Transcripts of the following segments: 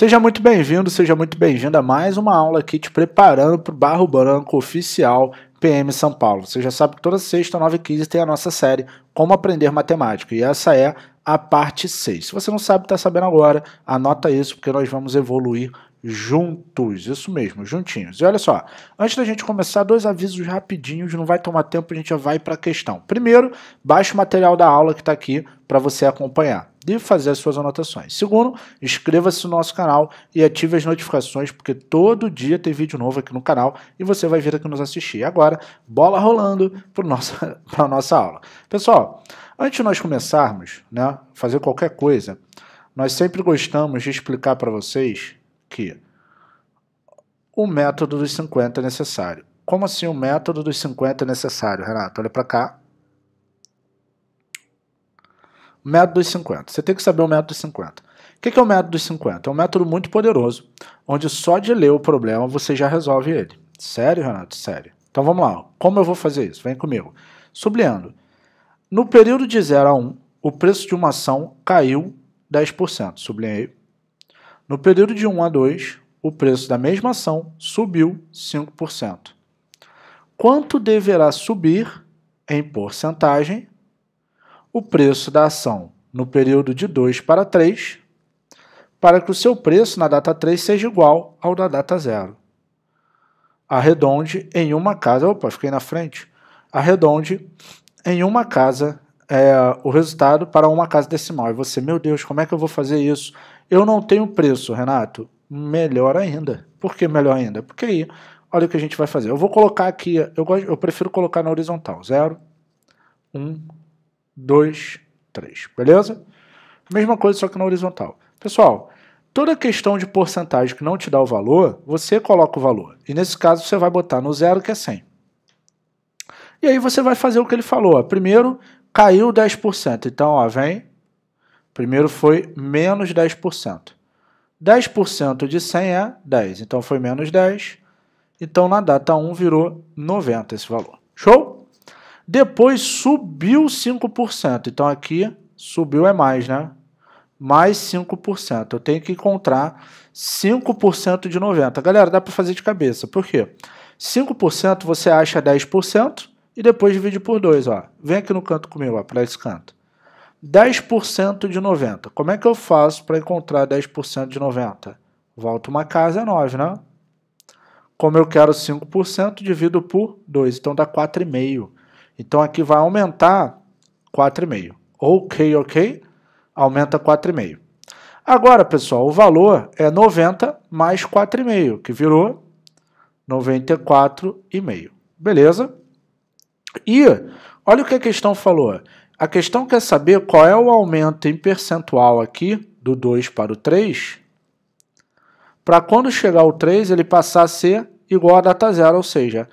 Seja muito bem-vindo, seja muito bem-vinda a mais uma aula aqui te preparando para o Barro Branco Oficial PM São Paulo. Você já sabe que toda sexta, 9h15, tem a nossa série Como Aprender Matemática, e essa é a parte 6. Se você não sabe, está sabendo agora, anota isso, porque nós vamos evoluir juntos. Isso mesmo, juntinhos. E olha só, antes da gente começar, dois avisos rapidinhos, não vai tomar tempo, a gente já vai para a questão. Primeiro, baixe o material da aula que está aqui para você acompanhar e fazer as suas anotações. Segundo, inscreva-se no nosso canal e ative as notificações, porque todo dia tem vídeo novo aqui no canal e você vai vir aqui nos assistir. Agora, bola rolando para nossa, a nossa aula. Pessoal, antes de nós começarmos, né, fazer qualquer coisa, nós sempre gostamos de explicar para vocês que o método dos 50 é necessário. Como assim o método dos 50 é necessário, Renato? Olha para cá. Método dos 50. Você tem que saber o método dos 50. O que é o método dos 50? É um método muito poderoso, onde só de ler o problema você já resolve ele. Sério, Renato? Sério. Então vamos lá. Como eu vou fazer isso? Vem comigo. Sublinhando. No período de 0 a 1, um, o preço de uma ação caiu 10%. Sublinhei. No período de 1 a 2, o preço da mesma ação subiu 5%. Quanto deverá subir, em porcentagem, o preço da ação no período de 2 para 3, para que o seu preço na data 3 seja igual ao da data 0. Arredonde em uma casa. Opa, fiquei na frente. Arredonde em uma casa é, o resultado para uma casa decimal. E você, meu Deus, como é que eu vou fazer isso? Eu não tenho preço, Renato. Melhor ainda. Por que melhor ainda? Porque aí, olha o que a gente vai fazer. Eu vou colocar aqui, eu, gosto, eu prefiro colocar na horizontal. 0, 1, 2, 3. Beleza? Mesma coisa, só que na horizontal. Pessoal, toda questão de porcentagem que não te dá o valor, você coloca o valor. E nesse caso, você vai botar no zero, que é 100. E aí você vai fazer o que ele falou. Ó. Primeiro, caiu 10%. Então, ó, vem Primeiro foi menos 10%. 10% de 100 é 10, então foi menos 10. Então, na data 1, virou 90 esse valor. Show? Depois subiu 5%. Então, aqui subiu é mais, né? Mais 5%. Eu tenho que encontrar 5% de 90. Galera, dá para fazer de cabeça. Por quê? 5% você acha 10% e depois divide por 2. Ó. Vem aqui no canto comigo, para esse canto. 10% de 90. Como é que eu faço para encontrar 10% de 90? Volta uma casa, é 9, né? Como eu quero 5%, divido por 2. Então, dá 4,5. Então, aqui vai aumentar 4,5. Ok, ok? Aumenta 4,5. Agora, pessoal, o valor é 90 mais 4,5, que virou 94,5. Beleza? E olha o que a questão falou. A questão quer saber qual é o aumento em percentual aqui, do 2 para o 3, para quando chegar o 3, ele passar a ser igual a data zero, ou seja,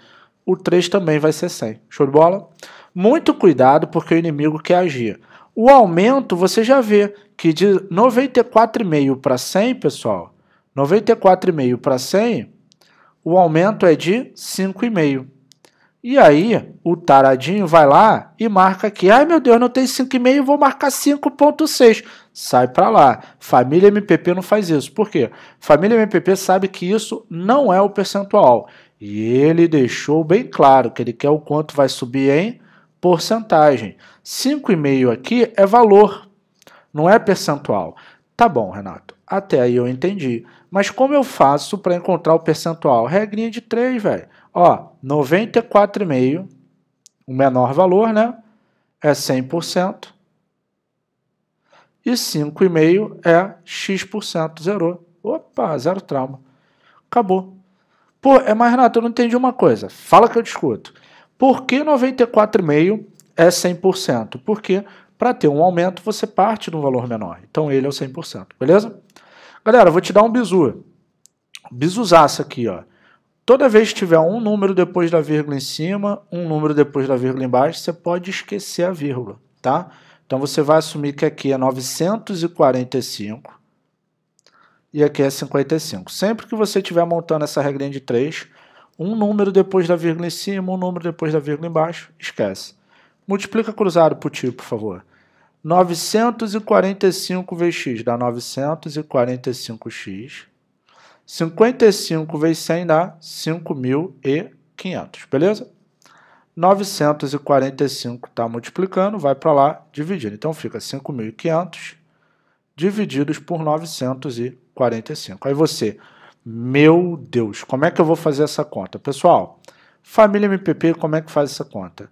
o 3 também vai ser 100. Show de bola? Muito cuidado, porque o inimigo quer agir. O aumento, você já vê que de 94,5 para 100, pessoal, 94,5 para 100, o aumento é de 5,5. E aí, o taradinho vai lá e marca aqui. Ai meu Deus, não tem 5,5, vou marcar 5,6. Sai para lá. Família MPP não faz isso. Por quê? Família MPP sabe que isso não é o percentual. E ele deixou bem claro que ele quer o quanto vai subir em porcentagem. 5,5 aqui é valor, não é percentual. Tá bom, Renato. Até aí eu entendi. Mas como eu faço para encontrar o percentual? Regrinha de 3, velho. Ó, 94,5, o menor valor, né? É 100%. E 5,5 é X%, zerou. Opa, zero trauma. Acabou. Pô, é, mais Renato, eu não entendi uma coisa. Fala que eu discuto. Por que 94,5 é 100%? Porque para ter um aumento, você parte de um valor menor. Então ele é o 100%, beleza? Galera, vou te dar um bizu. Bizuzaço aqui, ó. Toda vez que tiver um número depois da vírgula em cima, um número depois da vírgula embaixo, você pode esquecer a vírgula, tá? Então você vai assumir que aqui é 945 e aqui é 55. Sempre que você estiver montando essa regrinha de 3, um número depois da vírgula em cima, um número depois da vírgula embaixo, esquece. Multiplica cruzado por ti, por favor. 945 vezes x dá 945x 55 vezes 100 dá 5.500, beleza? 945 está multiplicando, vai para lá, dividindo. Então fica 5.500 divididos por 945. Aí você, meu Deus, como é que eu vou fazer essa conta? Pessoal, família MPP, como é que faz essa conta?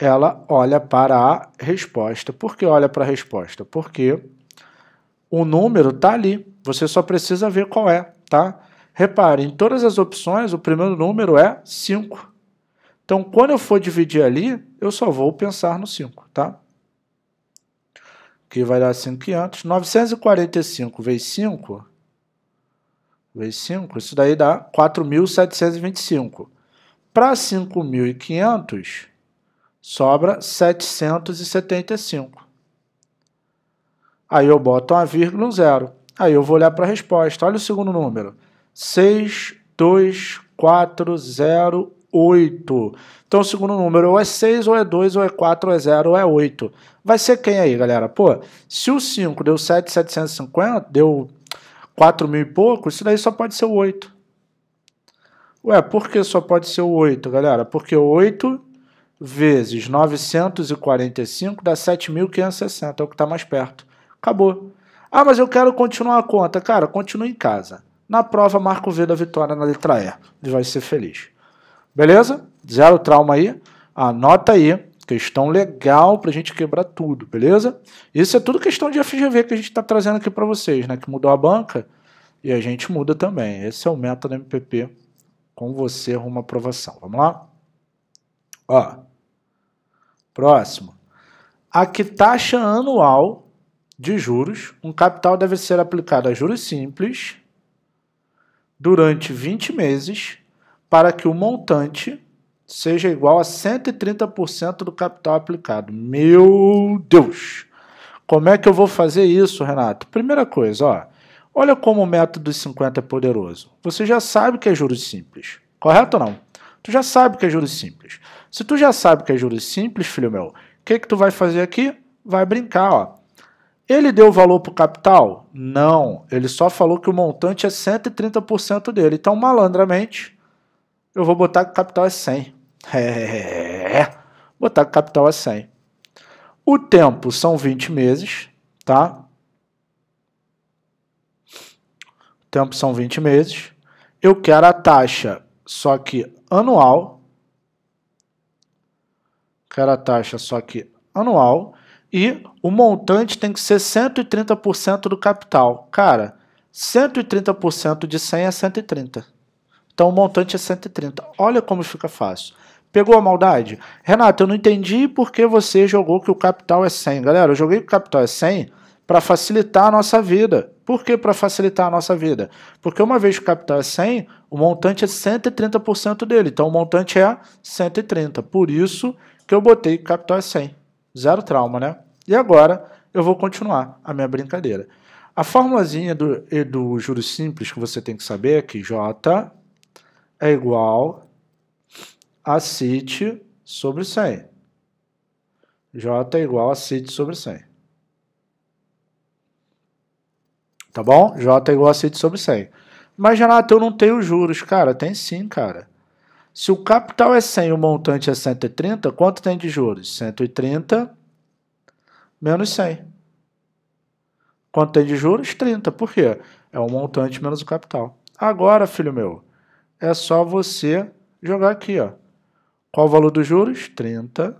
Ela olha para a resposta. Por que olha para a resposta? Porque o número está ali, você só precisa ver qual é tá? Repare, em todas as opções, o primeiro número é 5. Então, quando eu for dividir ali, eu só vou pensar no 5, tá? Que vai dar 500. 945 vezes 5, vezes 5, isso daí dá 4.725. Para 5.500, sobra 775. Aí eu boto uma vírgula, um zero. Aí eu vou olhar para a resposta. Olha o segundo número: 62408. Então o segundo número ou é 6, ou é 2, ou é 4, ou é 0, ou é 8. Vai ser quem aí, galera? Pô, se o 5 deu 7,750, deu 4 mil e pouco, isso daí só pode ser o 8. Ué, por que só pode ser o 8, galera? Porque 8 vezes 945 dá 7.560, é o que está mais perto. Acabou. Ah, mas eu quero continuar a conta. Cara, continue em casa. Na prova, marca o V da vitória na letra E. E vai ser feliz. Beleza? Zero trauma aí. Anota aí. Questão legal pra gente quebrar tudo, beleza? Isso é tudo questão de FGV que a gente tá trazendo aqui para vocês, né? Que mudou a banca e a gente muda também. Esse é o método MPP com você rumo à aprovação. Vamos lá? Ó. Próximo. A que taxa anual de juros, um capital deve ser aplicado a juros simples durante 20 meses para que o montante seja igual a 130% do capital aplicado. Meu Deus! Como é que eu vou fazer isso, Renato? Primeira coisa, ó, olha como o método 50 é poderoso. Você já sabe que é juros simples, correto ou não? Tu já sabe que é juros simples. Se tu já sabe que é juros simples, filho meu, o que, que tu vai fazer aqui? Vai brincar, ó. Ele deu valor para o capital? Não. Ele só falou que o montante é 130% dele. Então, malandramente, eu vou botar que o capital é 100. É, botar que o capital é 100. O tempo são 20 meses, tá? O tempo são 20 meses. Eu quero a taxa, só que anual. Quero a taxa, só que anual e o montante tem que ser 130% do capital. Cara, 130% de 100 é 130. Então o montante é 130. Olha como fica fácil. Pegou a maldade? Renato, eu não entendi porque você jogou que o capital é 100. Galera, eu joguei que o capital é 100 para facilitar a nossa vida. Por que para facilitar a nossa vida? Porque uma vez que o capital é 100, o montante é 130% dele. Então o montante é 130. Por isso que eu botei que o capital é 100. Zero trauma, né? E agora eu vou continuar a minha brincadeira. A formulazinha do, do juro simples que você tem que saber é que J é igual a CIT sobre 100. J é igual a CIT sobre 100. Tá bom? J é igual a CIT sobre 100. Mas, Renato, eu não tenho juros. Cara, tem sim, cara. Se o capital é 100 e o montante é 130, quanto tem de juros? 130 menos 100. Quanto tem de juros? 30. Por quê? É o montante menos o capital. Agora, filho meu, é só você jogar aqui. Ó. Qual o valor dos juros? 30.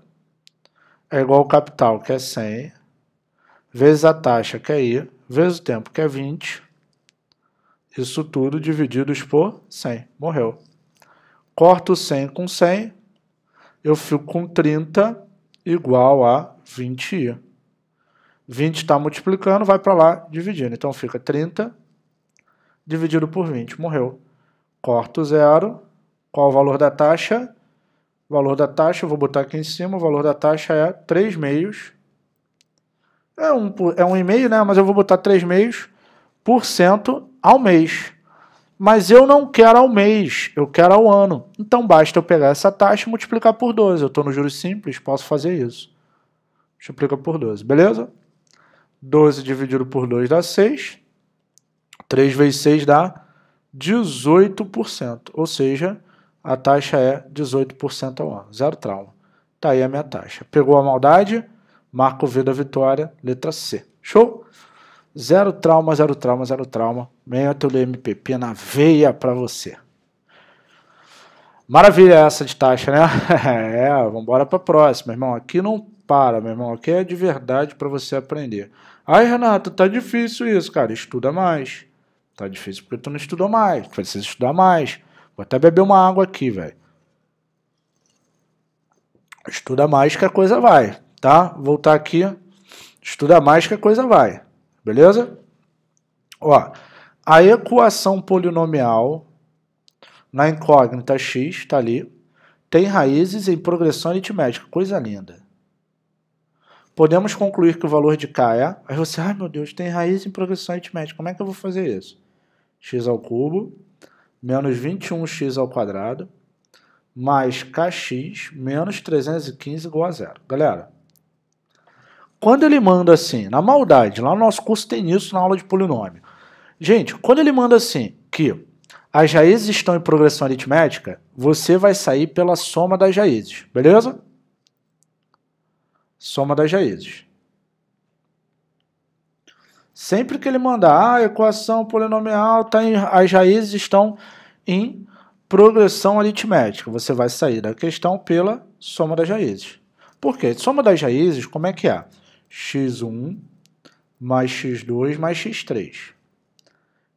É igual ao capital, que é 100. Vezes a taxa, que é I. Vezes o tempo, que é 20. Isso tudo divididos por 100. Morreu. Corto 100 com 100, eu fico com 30 igual a 20 20 está multiplicando, vai para lá dividindo. Então fica 30 dividido por 20, morreu. Corto zero. Qual o valor da taxa? O valor da taxa, vou botar aqui em cima, o valor da taxa é 3 meios. É um, é um e-mail, né? Mas eu vou botar 3 meios por cento ao mês mas eu não quero ao mês, eu quero ao ano. Então basta eu pegar essa taxa e multiplicar por 12. Eu estou no juros simples, posso fazer isso. Multiplica por 12, beleza? 12 dividido por 2 dá 6. 3 vezes 6 dá 18%. Ou seja, a taxa é 18% ao ano. Zero trauma. Tá aí a minha taxa. Pegou a maldade? Marco V da vitória, letra C. Show? Zero trauma, zero trauma, zero trauma. Mentor MPP na veia para você. Maravilha essa de taxa, né? é, vamos embora para próxima, irmão. Aqui não para, meu irmão. Aqui é de verdade para você aprender. Ai, Renato, tá difícil isso, cara. Estuda mais. Tá difícil porque tu não estudou mais. Tu precisa estudar mais. Vou até beber uma água aqui, velho. Estuda mais que a coisa vai, tá? Voltar aqui. Estuda mais que a coisa vai. Beleza? Ó, a equação polinomial na incógnita x, está ali, tem raízes em progressão aritmética. Coisa linda. Podemos concluir que o valor de k é... Aí você, ai meu Deus, tem raiz em progressão aritmética. Como é que eu vou fazer isso? x ao cubo menos 21x ao quadrado mais kx menos 315 igual a zero. Galera, quando ele manda assim, na maldade, lá no nosso curso tem isso na aula de polinômio. Gente, quando ele manda assim, que as raízes estão em progressão aritmética, você vai sair pela soma das raízes, beleza? Soma das raízes. Sempre que ele mandar ah, a equação polinomial, tá em, as raízes estão em progressão aritmética. Você vai sair da questão pela soma das raízes. Por quê? Soma das raízes, como é que é? x1 mais x2 mais x3.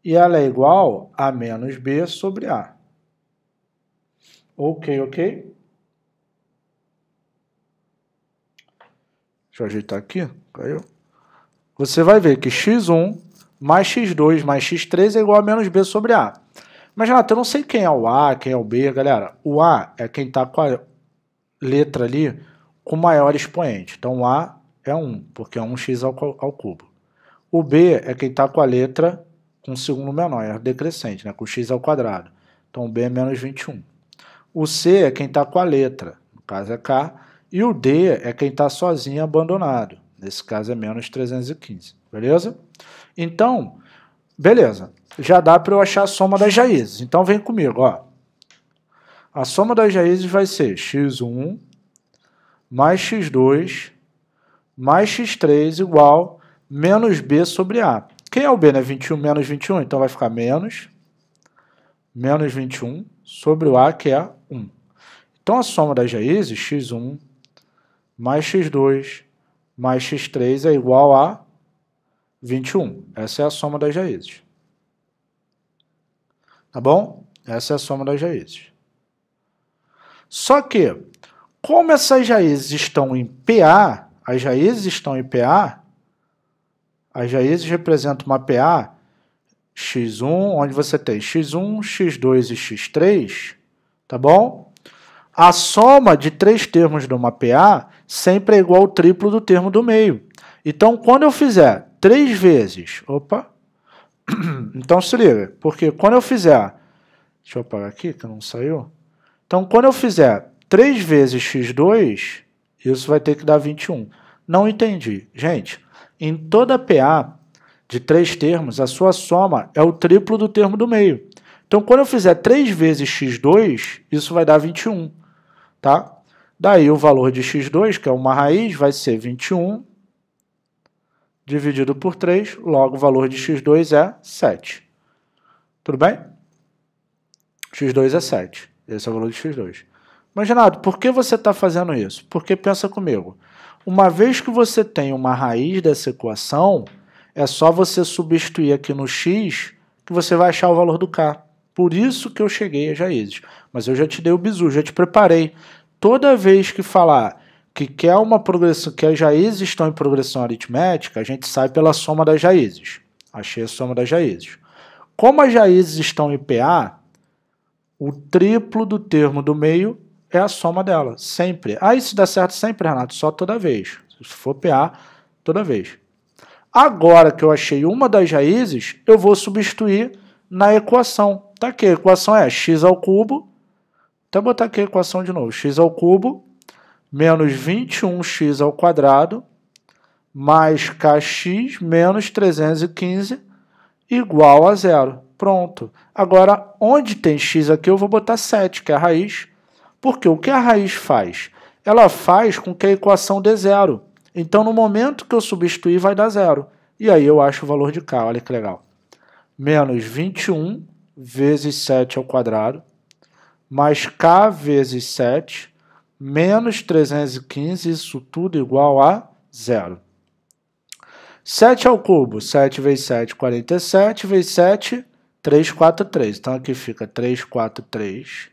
E ela é igual a menos b sobre a. Ok, ok? Deixa eu ajeitar aqui. Caiu. Você vai ver que x1 mais x2 mais x3 é igual a menos b sobre a. Mas, Renato, eu não sei quem é o A, quem é o B, galera. O A é quem está com a letra ali com maior expoente. Então, A é 1, porque é 1x ao, ao cubo. O b é quem está com a letra com segundo menor, é decrescente, né? com x ao quadrado. Então, b é menos 21. O c é quem está com a letra, no caso é k. E o d é quem está sozinho abandonado, nesse caso é menos 315, beleza? Então, beleza, já dá para eu achar a soma das raízes. Então, vem comigo, ó. A soma das raízes vai ser x1 mais x2 mais x3 igual menos b sobre a. Quem é o b? Né? 21 menos 21, então vai ficar menos, menos 21 sobre o a, que é 1. Então, a soma das raízes, x1 mais x2 mais x3 é igual a 21. Essa é a soma das raízes. Tá bom? Essa é a soma das raízes. Só que, como essas raízes estão em PA, as raízes estão em PA, as raízes representam uma PA x1, onde você tem x1, x2 e x3, tá bom? A soma de três termos de uma PA sempre é igual ao triplo do termo do meio. Então, quando eu fizer três vezes, opa, então se liga, porque quando eu fizer, deixa eu apagar aqui que não saiu, então quando eu fizer 3 vezes x2, isso vai ter que dar 21. Não entendi. Gente, em toda PA de três termos, a sua soma é o triplo do termo do meio. Então, quando eu fizer 3 vezes x2, isso vai dar 21. Tá? Daí, o valor de x2, que é uma raiz, vai ser 21 dividido por 3. Logo, o valor de x2 é 7. Tudo bem? x2 é 7. Esse é o valor de x2. Mas, Renato, por que você está fazendo isso? Porque pensa comigo. Uma vez que você tem uma raiz dessa equação, é só você substituir aqui no x que você vai achar o valor do k. Por isso que eu cheguei a Jaizes. Mas eu já te dei o bizu, já te preparei. Toda vez que falar que quer uma progressão, que as raízes estão em progressão aritmética, a gente sai pela soma das raízes. Achei a soma das raízes. Como as raízes estão em PA, o triplo do termo do meio é a soma dela, sempre. Aí ah, se dá certo sempre, Renato, só toda vez. Se for PA, toda vez. Agora que eu achei uma das raízes, eu vou substituir na equação. Tá aqui, a equação é x ao cubo, até botar aqui a equação de novo, x ao cubo menos 21x ao quadrado mais kx menos 315 igual a zero. Pronto. Agora, onde tem x aqui, eu vou botar 7, que é a raiz porque o que a raiz faz? Ela faz com que a equação dê zero. Então, no momento que eu substituir, vai dar zero. E aí eu acho o valor de k, olha que legal. Menos 21 vezes 7 ao quadrado, mais k vezes 7, menos 315, isso tudo igual a zero. 7 ao cubo, 7 vezes 7, 47, vezes 7, 3, 4, 3. Então aqui fica 3, 4, 3,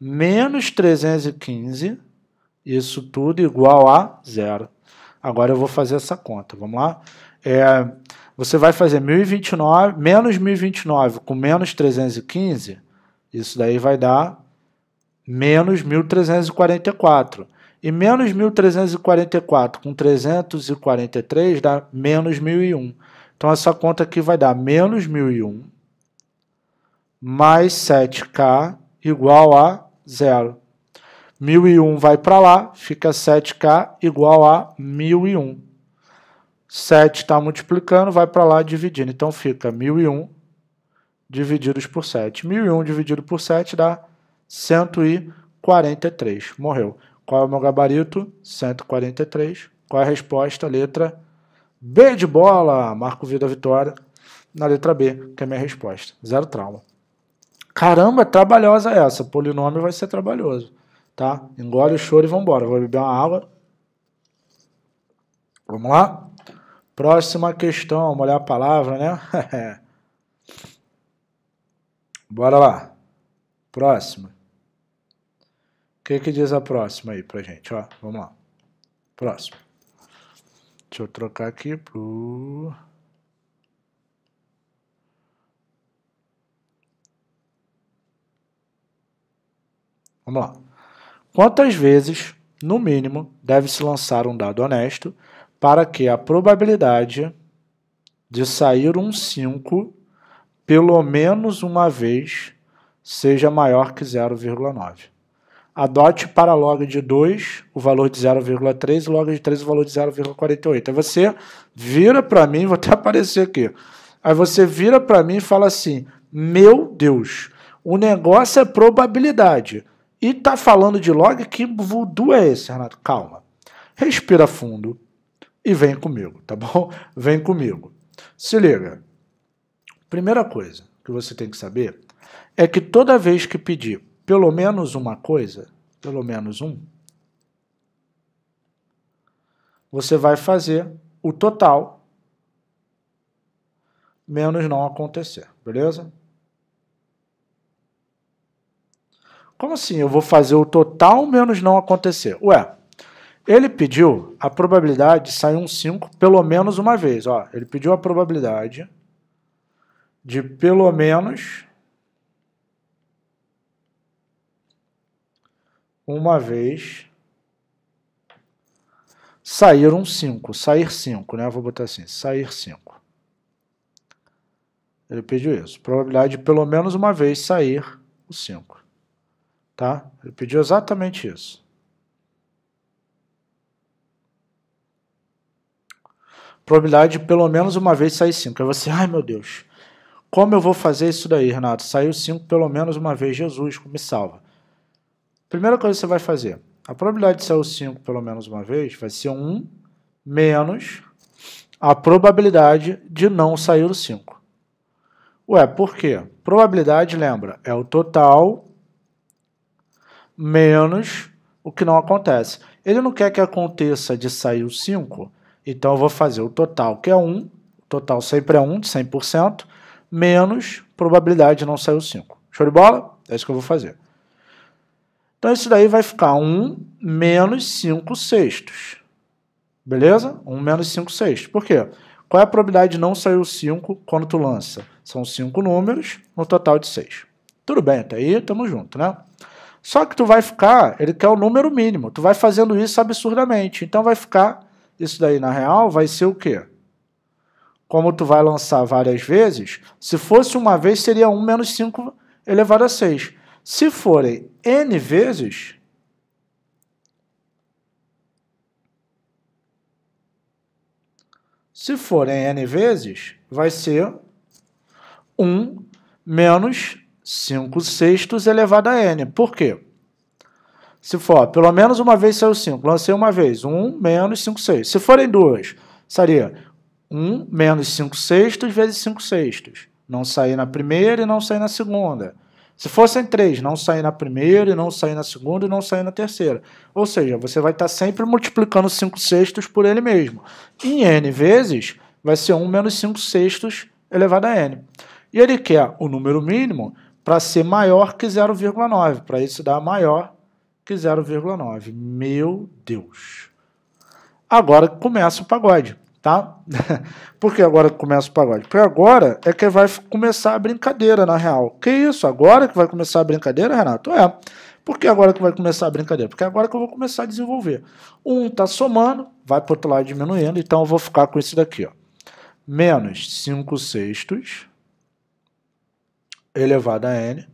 menos 315, isso tudo igual a zero. Agora eu vou fazer essa conta, vamos lá? É, você vai fazer 1029, menos 1029 com menos 315, isso daí vai dar menos 1344. E menos 1344 com 343 dá menos 1001. Então essa conta aqui vai dar menos 1001 mais 7k igual a zero. 1001 vai para lá, fica 7K igual a 1001. 7 está multiplicando, vai para lá dividindo. Então fica 1001 divididos por 7. 1001 dividido por 7 dá 143. Morreu. Qual é o meu gabarito? 143. Qual é a resposta? Letra B de bola. Marco Vida Vitória na letra B, que é a minha resposta. Zero trauma. Caramba, é trabalhosa essa. Polinômio vai ser trabalhoso. Tá? Engole o choro e vambora. Vou beber uma água. Vamos lá? Próxima questão. Vamos olhar a palavra, né? Bora lá. Próxima. O que, que diz a próxima aí pra gente? Ó, vamos lá. Próximo. Deixa eu trocar aqui pro. Vamos lá. Quantas vezes, no mínimo, deve-se lançar um dado honesto para que a probabilidade de sair um 5 pelo menos uma vez seja maior que 0,9. Adote para log de 2 o valor de 0,3 e log de 3 o valor de 0,48. Aí você vira para mim, vou até aparecer aqui. Aí você vira para mim e fala assim: Meu Deus, o negócio é probabilidade. E tá falando de log? Que voodoo é esse, Renato? Calma. Respira fundo e vem comigo, tá bom? Vem comigo. Se liga. Primeira coisa que você tem que saber é que toda vez que pedir pelo menos uma coisa, pelo menos um, você vai fazer o total menos não acontecer, beleza? Como assim? Eu vou fazer o total menos não acontecer. Ué, ele pediu a probabilidade de sair um 5 pelo menos uma vez. Ó, ele pediu a probabilidade de pelo menos uma vez sair um 5, sair 5, né? Vou botar assim, sair 5. Ele pediu isso. Probabilidade de pelo menos uma vez sair o 5. Tá? Ele pediu exatamente isso. Probabilidade de pelo menos uma vez sair 5. Aí você, ai meu Deus, como eu vou fazer isso daí, Renato? Saiu 5 pelo menos uma vez, Jesus, me salva. Primeira coisa que você vai fazer, a probabilidade de sair 5 pelo menos uma vez vai ser 1 menos a probabilidade de não sair o 5. Ué, por quê? Probabilidade, lembra, é o total menos o que não acontece. Ele não quer que aconteça de sair o 5, então eu vou fazer o total, que é 1, o total sempre é 1, de 100%, menos probabilidade de não sair o 5. Show de bola? É isso que eu vou fazer. Então isso daí vai ficar 1 menos 5 sextos. Beleza? 1 menos 5 sextos. Por quê? Qual é a probabilidade de não sair o 5 quando tu lança? São 5 números, no total de 6. Tudo bem, até aí, tamo junto, né? Só que tu vai ficar, ele quer o número mínimo. Tu vai fazendo isso absurdamente. Então vai ficar, isso daí na real, vai ser o quê? Como tu vai lançar várias vezes, se fosse uma vez, seria 1 menos 5 elevado a 6. Se forem n vezes, se forem n vezes, vai ser 1 menos 5 sextos elevado a n. Por quê? Se for, pelo menos uma vez saiu 5, lancei uma vez, 1 menos 5 sextos. Se forem duas, seria 1 menos 5 sextos vezes 5 sextos. Não saí na primeira e não saí na segunda. Se fossem três, não sair na primeira, e não sair na segunda, e não sair na terceira. Ou seja, você vai estar tá sempre multiplicando 5 sextos por ele mesmo. Em n vezes, vai ser 1 menos 5 sextos elevado a n. E ele quer o número mínimo para ser maior que 0,9. Para isso dar maior que 0,9. Meu Deus! Agora começa o pagode, tá? Por que agora começa o pagode? Porque agora é que vai começar a brincadeira, na real. Que isso? Agora que vai começar a brincadeira, Renato? É. Por que agora que vai começar a brincadeira? Porque agora que eu vou começar a desenvolver. Um tá somando, vai para outro lado diminuindo, então eu vou ficar com isso daqui, ó. Menos 5 sextos elevado a n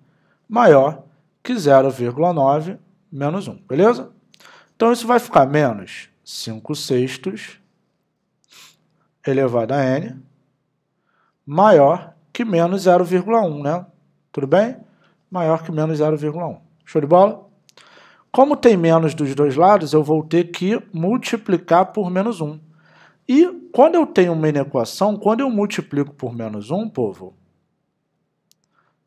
maior que 0,9 menos 1, beleza? Então, isso vai ficar menos 5 sextos elevado a n maior que menos 0,1, né? Tudo bem? Maior que menos 0,1. Show de bola? Como tem menos dos dois lados, eu vou ter que multiplicar por menos 1. E quando eu tenho uma inequação, quando eu multiplico por menos 1, povo,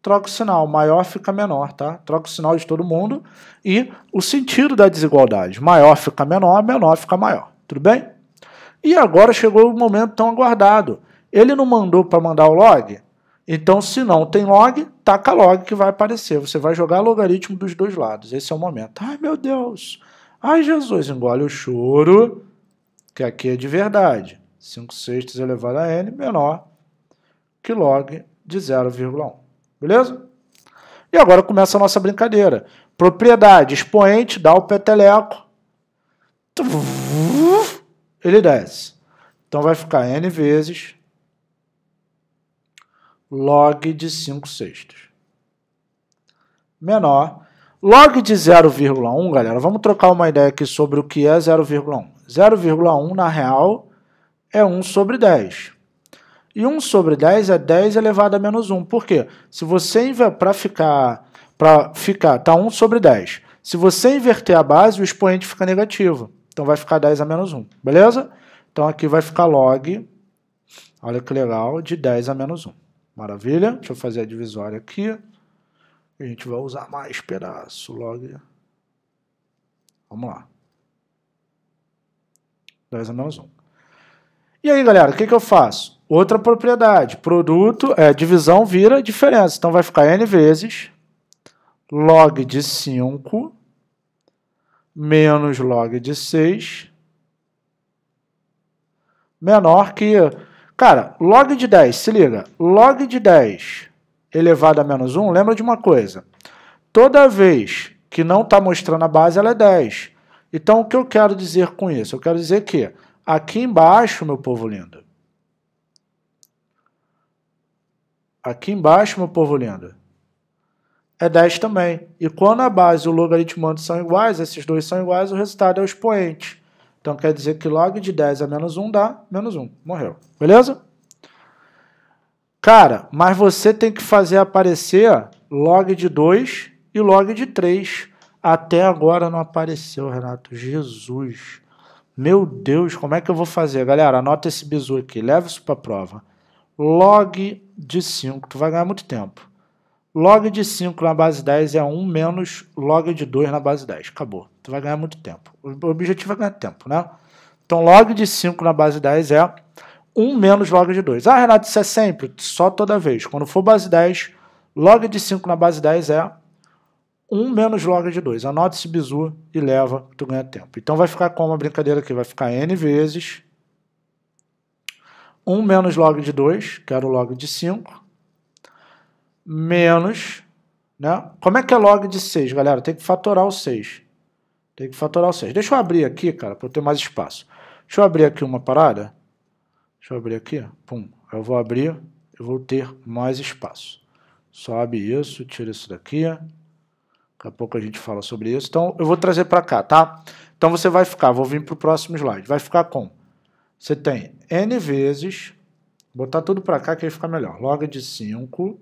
troca o sinal. Maior fica menor, tá? Troca o sinal de todo mundo e o sentido da desigualdade. Maior fica menor, menor fica maior. Tudo bem? E agora chegou o momento tão aguardado. Ele não mandou para mandar o log? Então, se não tem log, taca log que vai aparecer. Você vai jogar logaritmo dos dois lados. Esse é o momento. Ai, meu Deus! Ai, Jesus, engole o choro, que aqui é de verdade. 5 sextos elevado a n menor que log de 0,1. Beleza? E agora começa a nossa brincadeira. Propriedade, expoente, dá o peteleco. Ele desce. Então vai ficar n vezes log de 5 sextos. Menor. Log de 0,1, galera, vamos trocar uma ideia aqui sobre o que é 0,1. 0,1, na real, é 1 sobre 10. E 1 sobre 10 é 10 elevado a menos 1. Por quê? Se você para ficar para ficar, tá 1 sobre 10. Se você inverter a base, o expoente fica negativo. Então vai ficar 10 a menos 1, beleza? Então aqui vai ficar log, olha que legal, de 10 a menos 1. Maravilha? Deixa eu fazer a divisória aqui. A gente vai usar mais pedaço, log. Vamos lá. 10 a menos 1. E aí, galera, o que, que eu faço? Outra propriedade, produto, é, divisão vira diferença. Então vai ficar n vezes log de 5 menos log de 6 menor que... Cara, log de 10, se liga. Log de 10 elevado a menos 1, lembra de uma coisa. Toda vez que não está mostrando a base, ela é 10. Então, o que eu quero dizer com isso? Eu quero dizer que aqui embaixo, meu povo lindo, Aqui embaixo, meu povo lindo, é 10 também. E quando a base e o logaritmando são iguais, esses dois são iguais, o resultado é o expoente. Então quer dizer que log de 10 a menos 1 dá menos 1. Morreu. Beleza? Cara, mas você tem que fazer aparecer log de 2 e log de 3. Até agora não apareceu, Renato. Jesus. Meu Deus, como é que eu vou fazer? Galera, anota esse bizu aqui. Leva isso para prova log de 5. Tu vai ganhar muito tempo. Log de 5 na base 10 é 1 menos log de 2 na base 10. Acabou. Tu vai ganhar muito tempo. O objetivo é ganhar tempo, né? Então, log de 5 na base 10 é 1 menos log de 2. Ah, Renato, isso é sempre? Só toda vez. Quando for base 10, log de 5 na base 10 é 1 menos log de 2. Anota esse bizu e leva, tu ganha tempo. Então, vai ficar como a brincadeira aqui? Vai ficar n vezes 1 menos log de 2, que era o log de 5, menos, né? Como é que é log de 6, galera? Tem que fatorar o 6. Tem que fatorar o 6. Deixa eu abrir aqui, cara, para eu ter mais espaço. Deixa eu abrir aqui uma parada. Deixa eu abrir aqui. Pum. Eu vou abrir, eu vou ter mais espaço. Sobe isso, tira isso daqui. Daqui a pouco a gente fala sobre isso. Então, eu vou trazer para cá, tá? Então, você vai ficar, vou vir para o próximo slide. Vai ficar com... Você tem n vezes, botar tudo para cá que aí fica melhor, log de 5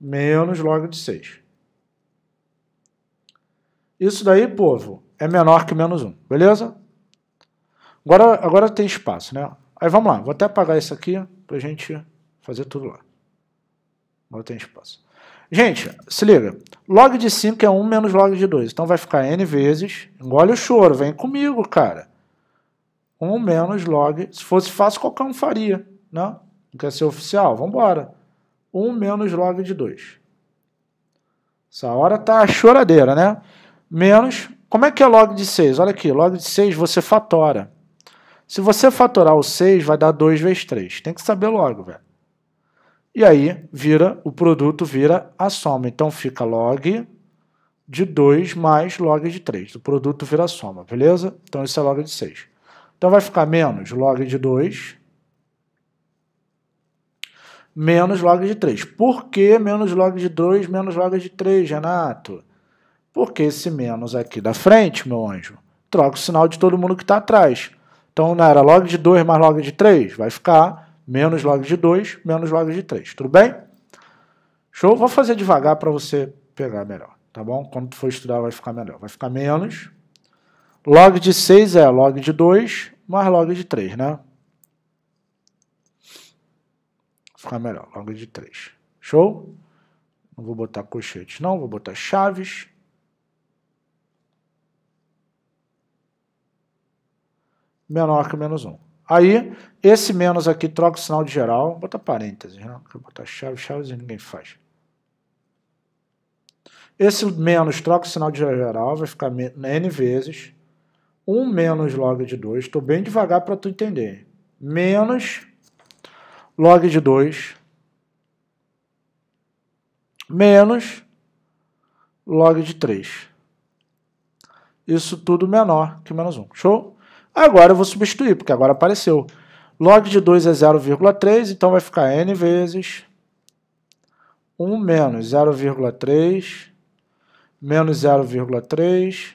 menos log de 6. Isso daí, povo, é menor que menos 1, beleza? Agora, agora tem espaço, né? Aí vamos lá, vou até apagar isso aqui para a gente fazer tudo lá. Agora tem espaço. Gente, se liga, log de 5 é 1 menos log de 2, então vai ficar n vezes, engole o choro, vem comigo, cara. 1 menos log, se fosse fácil, qualquer um faria, né? Não quer ser oficial? Vamos embora. 1 menos log de 2. Essa hora está a choradeira, né? Menos, como é que é log de 6? Olha aqui, log de 6 você fatora. Se você fatorar o 6, vai dar 2 vezes 3. Tem que saber logo, velho. E aí, vira, o produto vira a soma. Então, fica log de 2 mais log de 3. O produto vira a soma, beleza? Então, isso é log de 6. Então vai ficar menos log de 2 menos log de 3. Por que menos log de 2 menos log de 3, Renato? Porque esse menos aqui da frente, meu anjo, troca o sinal de todo mundo que está atrás. Então, não era log de 2 mais log de 3? Vai ficar menos log de 2 menos log de 3, tudo bem? Show? Vou fazer devagar para você pegar melhor, tá bom? Quando for estudar vai ficar melhor. Vai ficar menos. Log de 6 é log de 2 mais log de 3, né? Ficar melhor, log de 3. Show? Não vou botar colchetes, não, vou botar chaves. Menor que menos 1. Aí, esse menos aqui troca o sinal de geral, bota parênteses, né? Vou botar chaves, chaves e ninguém faz. Esse menos troca o sinal de geral, vai ficar n vezes 1 menos log de 2, estou bem devagar para tu entender, menos log de 2 menos log de 3. Isso tudo menor que menos 1, show? Agora eu vou substituir, porque agora apareceu. Log de 2 é 0,3, então vai ficar n vezes 1 menos 0,3 menos 0,3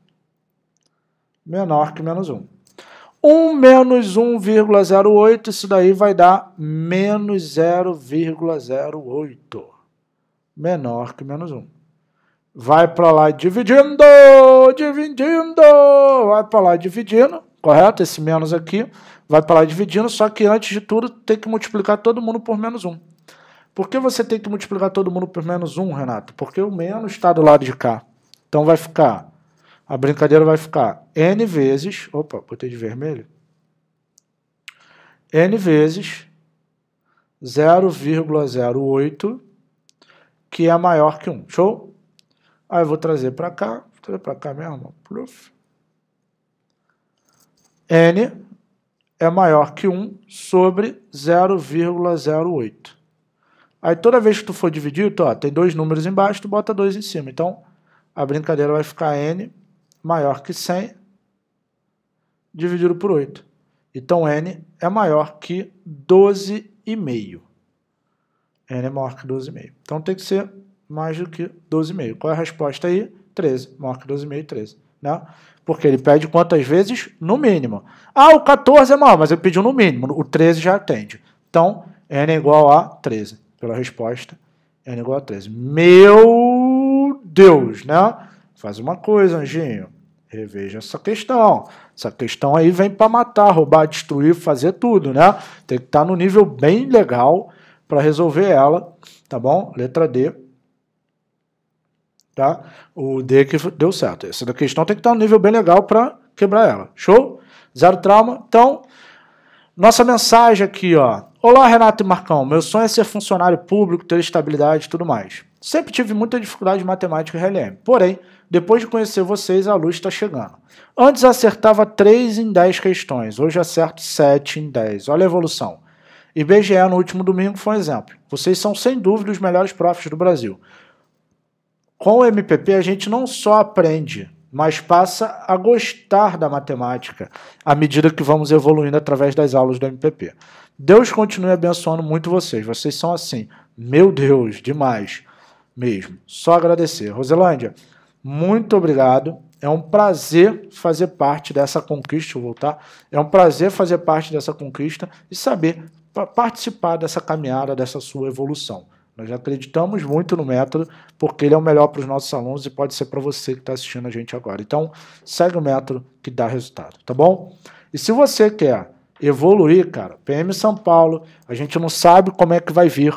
menor que menos 1. 1 menos 1,08, isso daí vai dar menos 0,08, menor que menos 1. Vai para lá dividindo, dividindo, vai para lá dividindo, correto? Esse menos aqui vai para lá dividindo, só que antes de tudo tem que multiplicar todo mundo por menos 1. Por que você tem que multiplicar todo mundo por menos 1, Renato? Porque o menos está do lado de cá. Então vai ficar a brincadeira vai ficar N vezes, opa, botei de vermelho, N vezes 0,08, que é maior que 1, show? Aí eu vou trazer para cá, vou trazer para cá mesmo, pluf. N é maior que 1 sobre 0,08. Aí toda vez que tu for dividir, tu, ó, tem dois números embaixo, tu bota dois em cima. Então, a brincadeira vai ficar N maior que 100 dividido por 8. Então, n é maior que 12,5. n é maior que 12,5. Então, tem que ser mais do que 12,5. Qual é a resposta aí? 13. Maior que 12,5, 13. Né? Porque ele pede quantas vezes? No mínimo. Ah, o 14 é maior, mas ele pediu no mínimo. O 13 já atende. Então, n é igual a 13. Pela resposta, n é igual a 13. Meu Deus, né? Faz uma coisa, anjinho. Reveja essa questão. Essa questão aí vem para matar, roubar, destruir, fazer tudo, né? Tem que estar tá no nível bem legal para resolver ela, tá bom? Letra D. Tá? O D que deu certo. Essa da questão tem que estar tá no nível bem legal para quebrar ela. Show? Zero trauma. Então, nossa mensagem aqui, ó. Olá, Renato e Marcão. Meu sonho é ser funcionário público, ter estabilidade e tudo mais. Sempre tive muita dificuldade em matemática e RLM. Porém, depois de conhecer vocês, a luz está chegando. Antes acertava 3 em 10 questões, hoje acerto 7 em 10. Olha a evolução. BGE no último domingo foi um exemplo. Vocês são sem dúvida os melhores profs do Brasil. Com o MPP a gente não só aprende, mas passa a gostar da matemática à medida que vamos evoluindo através das aulas do MPP. Deus continue abençoando muito vocês. Vocês são assim, meu Deus, demais mesmo. Só agradecer. Roselândia, muito obrigado. É um prazer fazer parte dessa conquista. Vou voltar. É um prazer fazer parte dessa conquista e saber participar dessa caminhada, dessa sua evolução. Nós acreditamos muito no método, porque ele é o melhor para os nossos alunos e pode ser para você que está assistindo a gente agora. Então, segue o método que dá resultado, tá bom? E se você quer evoluir, cara, PM São Paulo, a gente não sabe como é que vai vir,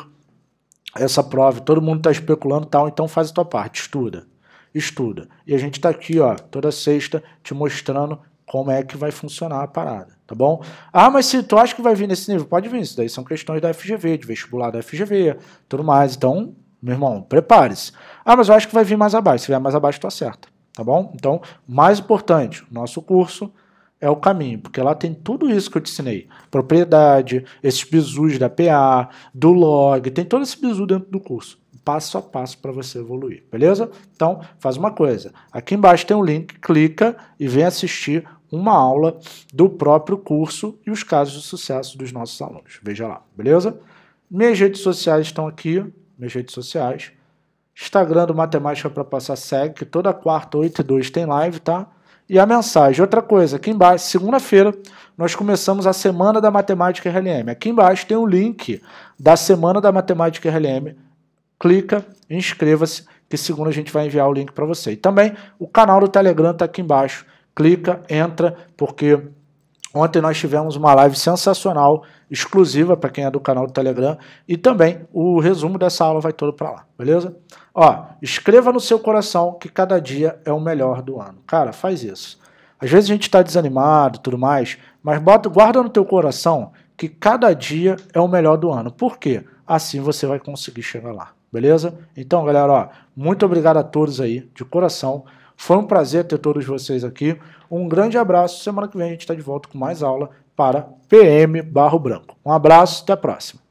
essa prova, todo mundo está especulando tal, então faz a tua parte, estuda, estuda. E a gente está aqui, ó, toda sexta te mostrando como é que vai funcionar a parada, tá bom? Ah, mas se tu acha que vai vir nesse nível, pode vir, isso daí são questões da FGV, de vestibular da FGV, tudo mais, então, meu irmão, prepare-se. Ah, mas eu acho que vai vir mais abaixo, se vier mais abaixo tu tá acerta, tá bom? Então, mais importante, nosso curso é o caminho, porque lá tem tudo isso que eu te ensinei. Propriedade, esses bizus da PA, do log, tem todo esse bizu dentro do curso. Passo a passo para você evoluir, beleza? Então, faz uma coisa. Aqui embaixo tem um link, clica e vem assistir uma aula do próprio curso e os casos de sucesso dos nossos alunos. Veja lá, beleza? Minhas redes sociais estão aqui, minhas redes sociais. Instagram do Matemática para Passar Segue, que toda quarta, 8 e 2 tem live, tá? e a mensagem. Outra coisa, aqui embaixo, segunda-feira, nós começamos a Semana da Matemática RLM. Aqui embaixo tem o um link da Semana da Matemática RLM. Clica, inscreva-se, que segunda a gente vai enviar o link para você. E também o canal do Telegram está aqui embaixo. Clica, entra, porque Ontem nós tivemos uma live sensacional, exclusiva para quem é do canal do Telegram, e também o resumo dessa aula vai todo para lá, beleza? Ó, escreva no seu coração que cada dia é o melhor do ano. Cara, faz isso. Às vezes a gente está desanimado, tudo mais, mas bota, guarda no teu coração que cada dia é o melhor do ano. Por quê? Assim você vai conseguir chegar lá, beleza? Então, galera, ó, muito obrigado a todos aí, de coração. Foi um prazer ter todos vocês aqui. Um grande abraço. Semana que vem a gente está de volta com mais aula para PM Barro Branco. Um abraço, até a próxima.